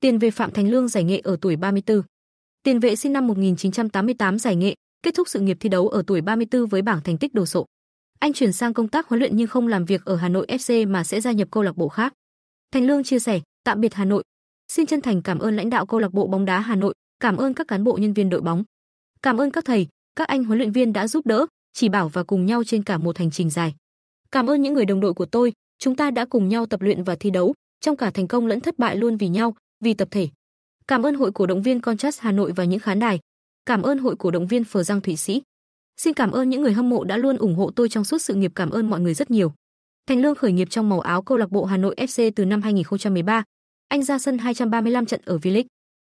Tiền vệ Phạm Thành Lương giải nghệ ở tuổi 34. Tiền vệ sinh năm 1988 giải nghệ, kết thúc sự nghiệp thi đấu ở tuổi 34 với bảng thành tích đồ sộ. Anh chuyển sang công tác huấn luyện nhưng không làm việc ở Hà Nội FC mà sẽ gia nhập câu lạc bộ khác. Thành Lương chia sẻ, tạm biệt Hà Nội. Xin chân thành cảm ơn lãnh đạo câu lạc bộ bóng đá Hà Nội, cảm ơn các cán bộ nhân viên đội bóng. Cảm ơn các thầy, các anh huấn luyện viên đã giúp đỡ, chỉ bảo và cùng nhau trên cả một hành trình dài. Cảm ơn những người đồng đội của tôi, chúng ta đã cùng nhau tập luyện và thi đấu, trong cả thành công lẫn thất bại luôn vì nhau, vì tập thể. Cảm ơn Hội cổ động viên Contrast Hà Nội và những khán đài. Cảm ơn Hội cổ động viên Phở Giang Thụy Sĩ. Xin cảm ơn những người hâm mộ đã luôn ủng hộ tôi trong suốt sự nghiệp cảm ơn mọi người rất nhiều. Thành Lương khởi nghiệp trong màu áo câu lạc bộ Hà Nội FC từ năm 2013. Anh ra sân 235 trận ở V-League.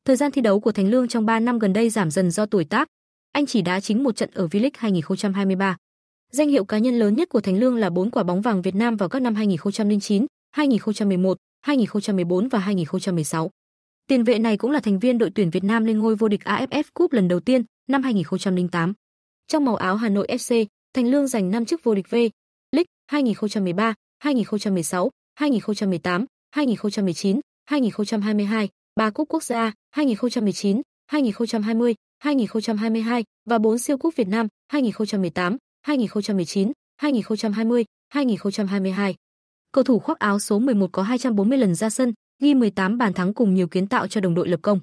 Thời gian thi đấu của Thành Lương trong 3 năm gần đây giảm dần do tuổi tác. Anh chỉ đá chính một trận ở V-League 2023. Danh hiệu cá nhân lớn nhất của Thành Lương là 4 quả bóng vàng Việt Nam vào các năm 2009, 2011, 2014 và 2016. Tiền vệ này cũng là thành viên đội tuyển Việt Nam lên ngôi vô địch AFF Cup lần đầu tiên năm 2008. Trong màu áo Hà Nội FC, Thành Lương giành 5 chức vô địch V League 2013, 2016, 2018, 2019, 2022, 3 cúp quốc gia 2019, 2020, 2022 và 4 siêu cúp Việt Nam 2018, 2019, 2020, 2022. Cầu thủ khoác áo số 11 có 240 lần ra sân, ghi 18 bàn thắng cùng nhiều kiến tạo cho đồng đội lập công.